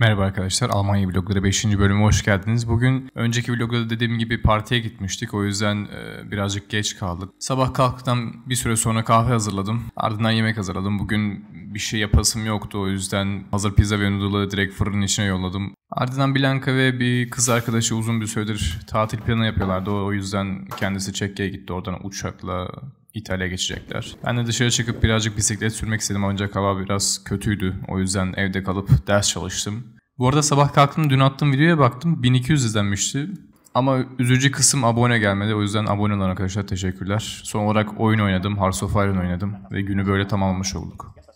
Merhaba arkadaşlar, Almanya vlogları 5. bölümü hoş geldiniz. Bugün önceki blogda dediğim gibi partiye gitmiştik, o yüzden e, birazcık geç kaldık. Sabah kalktıktan bir süre sonra kahve hazırladım, ardından yemek hazırladım. Bugün bir şey yapasım yoktu, o yüzden hazır pizza ve noodle'ı direkt fırının içine yolladım. Ardından Bilanka ve bir kız arkadaşı uzun bir süredir tatil planı yapıyorlardı. O yüzden kendisi Çekke'ye gitti. Oradan uçakla İtalya'ya geçecekler. Ben de dışarı çıkıp birazcık bisiklet sürmek istedim ancak hava biraz kötüydü. O yüzden evde kalıp ders çalıştım. Bu arada sabah kalktım dün attığım videoya baktım 1200 izlenmişti. Ama üzücü kısım abone gelmedi. O yüzden abone olan arkadaşlar teşekkürler. Son olarak oyun oynadım. Hearts of Iron oynadım. Ve günü böyle tamamlamış olduk.